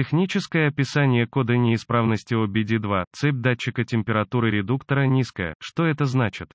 Техническое описание кода неисправности OBD2, цепь датчика температуры редуктора низкая, что это значит?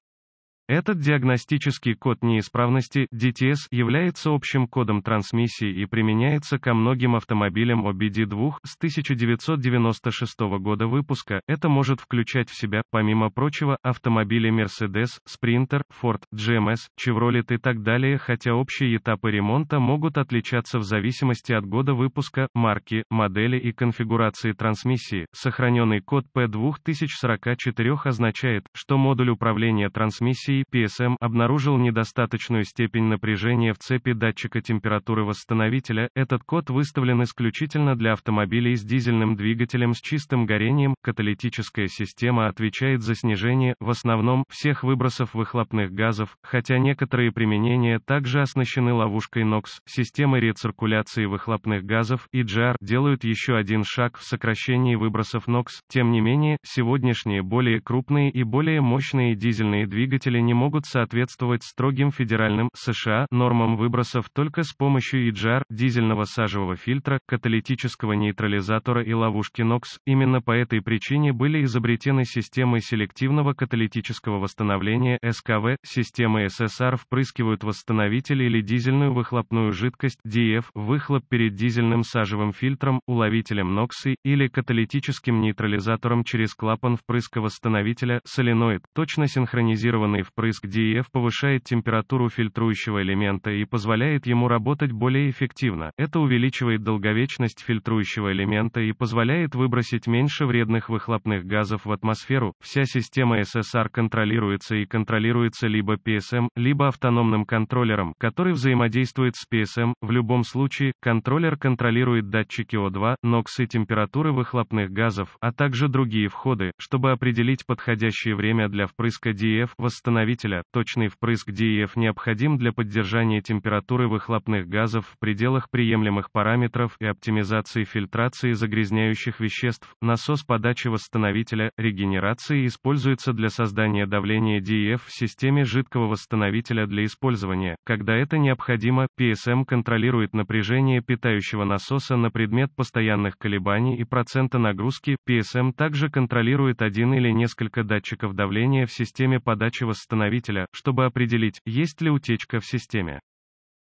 Этот диагностический код неисправности DTS является общим кодом трансмиссии и применяется ко многим автомобилям OBD2 с 1996 года выпуска. Это может включать в себя, помимо прочего, автомобили Mercedes, Sprinter, Ford, GMS, Chevrolet и так далее, хотя общие этапы ремонта могут отличаться в зависимости от года выпуска, марки, модели и конфигурации трансмиссии. Сохраненный код P2044 означает, что модуль управления трансмиссией России ПСМ обнаружил недостаточную степень напряжения в цепи датчика температуры восстановителя, этот код выставлен исключительно для автомобилей с дизельным двигателем с чистым горением, каталитическая система отвечает за снижение, в основном, всех выбросов выхлопных газов, хотя некоторые применения также оснащены ловушкой NOx, системы рециркуляции выхлопных газов и GR делают еще один шаг в сокращении выбросов NOx, тем не менее, сегодняшние более крупные и более мощные дизельные двигатели не могут соответствовать строгим федеральным США нормам выбросов только с помощью EGR, дизельного сажевого фильтра, каталитического нейтрализатора и ловушки NOx. Именно по этой причине были изобретены системы селективного каталитического восстановления СКВ, системы ССР впрыскивают восстановитель или дизельную выхлопную жидкость DF, выхлоп перед дизельным сажевым фильтром, уловителем NOx или каталитическим нейтрализатором через клапан впрыска восстановителя, соленоид, точно синхронизированный в впрыск DEF повышает температуру фильтрующего элемента и позволяет ему работать более эффективно. Это увеличивает долговечность фильтрующего элемента и позволяет выбросить меньше вредных выхлопных газов в атмосферу. Вся система SSR контролируется и контролируется либо PSM, либо автономным контроллером, который взаимодействует с PSM. В любом случае, контроллер контролирует датчики O2, NOx и температуры выхлопных газов, а также другие входы, чтобы определить подходящее время для впрыска DF, e восстановить установителя, точный впрыск DEF необходим для поддержания температуры выхлопных газов в пределах приемлемых параметров и оптимизации фильтрации загрязняющих веществ. Насос подачи восстановителя, регенерации используется для создания давления DEF в системе жидкого восстановителя для использования, когда это необходимо. PSM контролирует напряжение питающего насоса на предмет постоянных колебаний и процента нагрузки. PSM также контролирует один или несколько датчиков давления в системе подачи восстановителя установителя, чтобы определить, есть ли утечка в системе.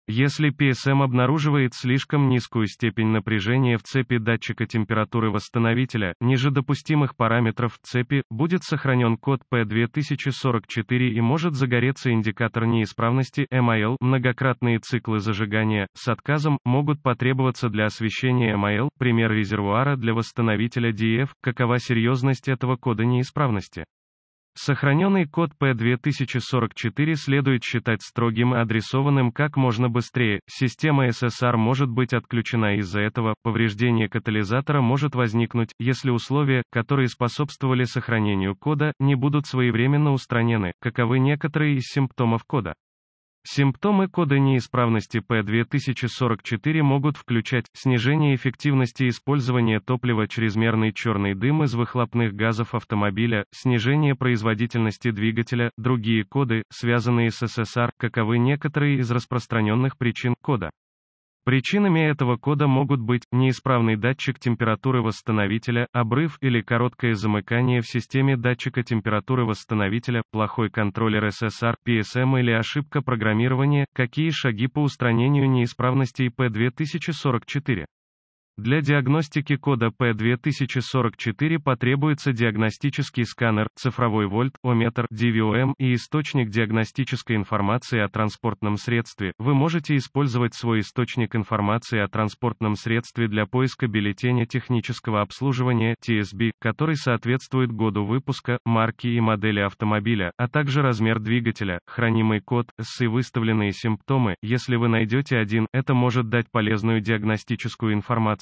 Если PSM обнаруживает слишком низкую степень напряжения в цепи датчика температуры восстановителя, ниже допустимых параметров цепи, будет сохранен код P2044 и может загореться индикатор неисправности MIL. Многократные циклы зажигания с отказом могут потребоваться для освещения MIL, пример резервуара для восстановителя DF, какова серьезность этого кода неисправности. Сохраненный код P2044 следует считать строгим и адресованным как можно быстрее. Система SSR может быть отключена из-за этого, повреждение катализатора может возникнуть, если условия, которые способствовали сохранению кода, не будут своевременно устранены, каковы некоторые из симптомов кода. Симптомы кода неисправности P2044 могут включать снижение эффективности использования топлива, чрезмерный черный дым из выхлопных газов автомобиля, снижение производительности двигателя, другие коды, связанные с СССР, каковы некоторые из распространенных причин кода. Причинами этого кода могут быть неисправный датчик температуры восстановителя, обрыв или короткое замыкание в системе датчика температуры восстановителя, плохой контроллер SSR, PSM или ошибка программирования. Какие шаги по устранению неисправностей P2044? Для диагностики кода P2044 потребуется диагностический сканер, цифровой вольт, ометр, DVOM эм и источник диагностической информации о транспортном средстве. Вы можете использовать свой источник информации о транспортном средстве для поиска бюллетеня технического обслуживания TSB, который соответствует году выпуска, марки и модели автомобиля, а также размер двигателя, хранимый код, и выставленные симптомы. Если вы найдете один, это может дать полезную диагностическую информацию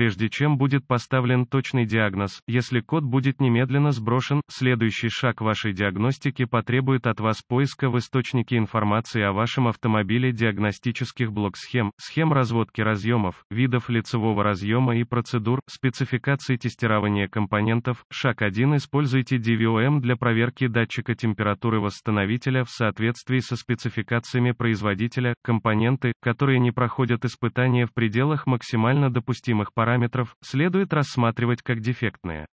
прежде чем будет поставлен точный диагноз. Если код будет немедленно сброшен, следующий шаг вашей диагностики потребует от вас поиска в источнике информации о вашем автомобиле диагностических блок-схем, схем разводки разъемов, видов лицевого разъема и процедур, спецификации тестирования компонентов. Шаг 1. Используйте DVOM для проверки датчика температуры восстановителя в соответствии со спецификациями производителя, компоненты, которые не проходят испытания в пределах максимально допустимых параметров параметров следует рассматривать как дефектные.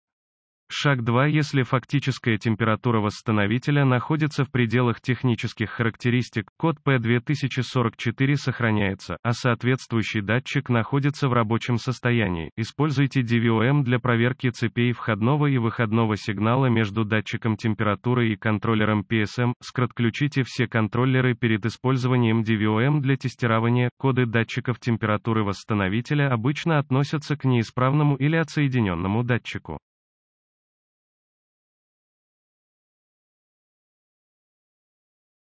Шаг 2. Если фактическая температура восстановителя находится в пределах технических характеристик, код P2044 сохраняется, а соответствующий датчик находится в рабочем состоянии. Используйте DVOM для проверки цепей входного и выходного сигнала между датчиком температуры и контроллером PSM. Скратключите все контроллеры перед использованием DVOM для тестирования. Коды датчиков температуры восстановителя обычно относятся к неисправному или отсоединенному датчику.